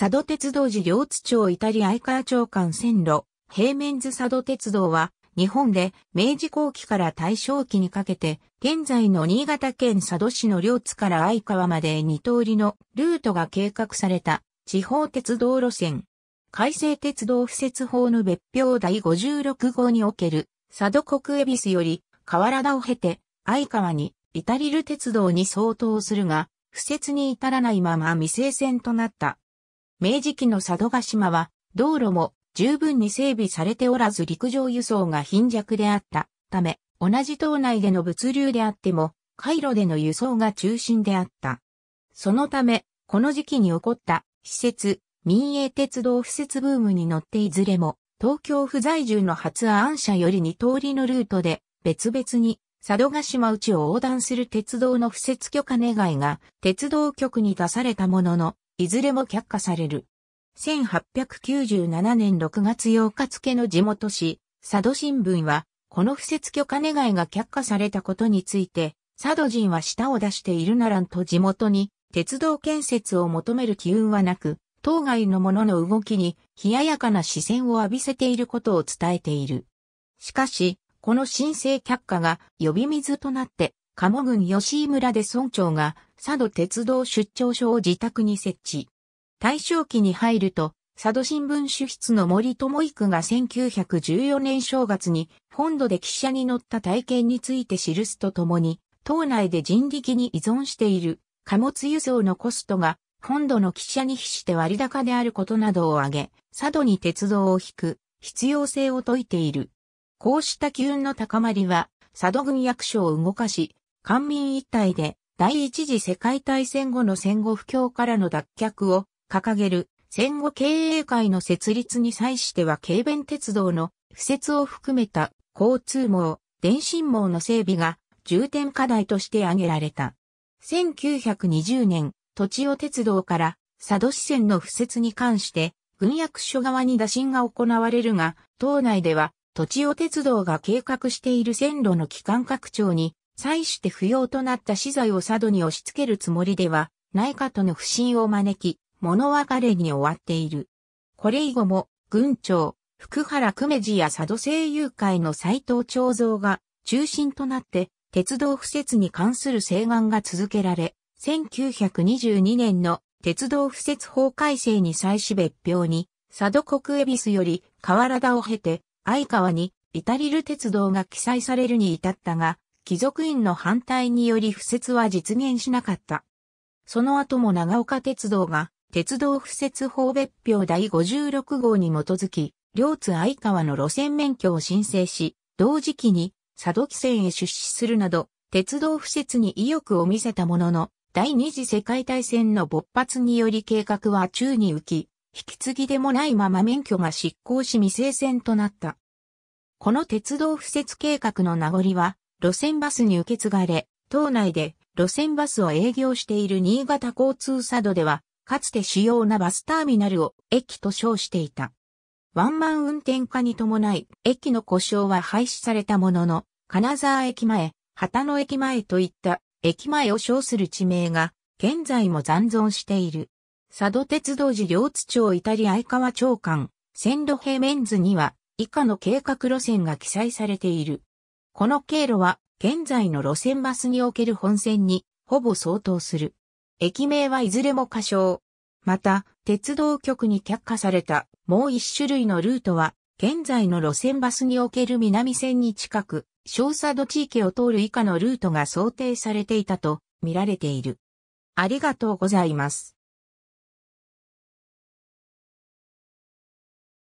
佐渡鉄道寺両津町イタリアイカー町間線路、平面図佐渡鉄道は、日本で明治後期から大正期にかけて、現在の新潟県佐渡市の両津から愛川まで2通りのルートが計画された地方鉄道路線。改正鉄道敷設法の別表第56号における佐渡国恵比寿より河原田を経て愛川にイタリル鉄道に相当するが、不設に至らないまま未成線となった。明治期の佐渡島は、道路も十分に整備されておらず陸上輸送が貧弱であったため、同じ島内での物流であっても、回路での輸送が中心であった。そのため、この時期に起こった施設、民営鉄道不設ブームに乗っていずれも、東京不在住の初案者より二通りのルートで、別々に佐渡島内を横断する鉄道の不設許可願いが鉄道局に出されたものの、いずれも却下される。1897年6月8日付の地元紙、佐渡新聞は、この不設許可願いが却下されたことについて、佐渡人は舌を出しているならんと地元に鉄道建設を求める機運はなく、当該の者の動きに冷ややかな視線を浴びせていることを伝えている。しかし、この申請却下が呼び水となって鴨郡吉井村で村長が佐渡鉄道出張所を自宅に設置。大正期に入ると、佐渡新聞主筆の森友育が1914年正月に本土で汽車に乗った体験について記すとともに、島内で人力に依存している貨物輸送のコストが本土の汽車に比して割高であることなどを挙げ、佐渡に鉄道を引く必要性を説いている。こうした機運の高まりは、佐渡郡役所を動かし、官民一体で第一次世界大戦後の戦後不況からの脱却を掲げる戦後経営会の設立に際しては軽便鉄道の不設を含めた交通網、電信網の整備が重点課題として挙げられた。1920年、土地を鉄道から佐渡支線の敷設に関して、軍役所側に打診が行われるが、島内では、土地を鉄道が計画している線路の機関拡張に採して不要となった資材を佐渡に押し付けるつもりではないかとの不信を招き、物別れに終わっている。これ以後も、軍長、福原久米寺や佐渡声優会の斎藤長蔵が中心となって、鉄道敷設に関する請願が続けられ、1922年の鉄道敷設法改正に際し別表に、佐渡国恵比寿より河原田を経て、相川に、タりる鉄道が記載されるに至ったが、貴族院の反対により敷設は実現しなかった。その後も長岡鉄道が、鉄道敷設法別表第56号に基づき、両津相川の路線免許を申請し、同時期に佐渡汽船へ出資するなど、鉄道敷設に意欲を見せたものの、第二次世界大戦の勃発により計画は宙に浮き、引き継ぎでもないまま免許が執行し未成線となった。この鉄道敷設計画の名残は、路線バスに受け継がれ、島内で路線バスを営業している新潟交通佐渡では、かつて主要なバスターミナルを駅と称していた。ワンマン運転化に伴い、駅の故障は廃止されたものの、金沢駅前、旗野駅前といった駅前を称する地名が、現在も残存している。佐渡鉄道寺両津町イタリア相川長官、線路平面図には、以下の計画路線が記載されている。この経路は現在の路線バスにおける本線にほぼ相当する。駅名はいずれも仮称。また、鉄道局に却下されたもう一種類のルートは、現在の路線バスにおける南線に近く、小佐渡地域を通る以下のルートが想定されていたと見られている。ありがとうございます。